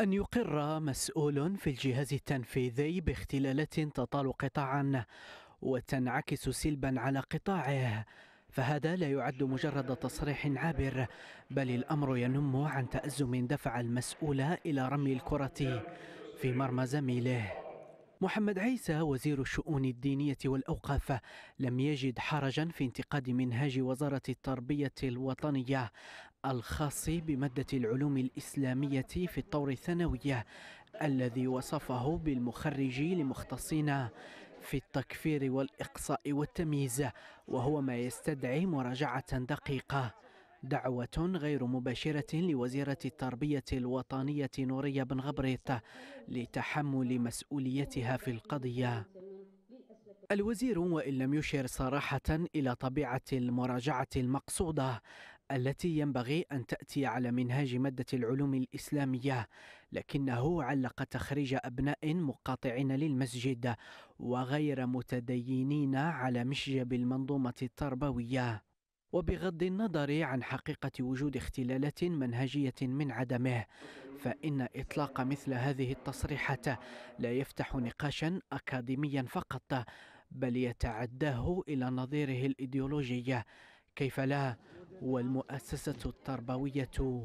أن يقر مسؤول في الجهاز التنفيذي باختلالات تطال قطاعا وتنعكس سلبا على قطاعه فهذا لا يعد مجرد تصريح عابر بل الأمر ينم عن تأزم دفع المسؤول إلى رمي الكرة في مرمى زميله محمد عيسى وزير الشؤون الدينية والأوقاف لم يجد حرجا في انتقاد منهاج وزارة التربية الوطنية الخاص بمادة العلوم الإسلامية في الطور الثانوية الذي وصفه بالمخرج لمختصين في التكفير والإقصاء والتمييز وهو ما يستدعي مراجعة دقيقة دعوة غير مباشرة لوزيرة التربية الوطنية نورية بن غبريط لتحمل مسؤوليتها في القضية الوزير وإن لم يشر صراحة إلى طبيعة المراجعة المقصودة التي ينبغي أن تأتي على منهاج مادة العلوم الإسلامية لكنه علق تخريج أبناء مقاطعين للمسجد وغير متدينين على مشجب المنظومة التربوية وبغض النظر عن حقيقة وجود اختلالات منهجية من عدمه فإن إطلاق مثل هذه التصريحات لا يفتح نقاشا أكاديميا فقط بل يتعداه إلى نظيره الإيديولوجي كيف لا والمؤسسة التربوية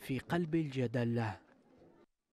في قلب الجدل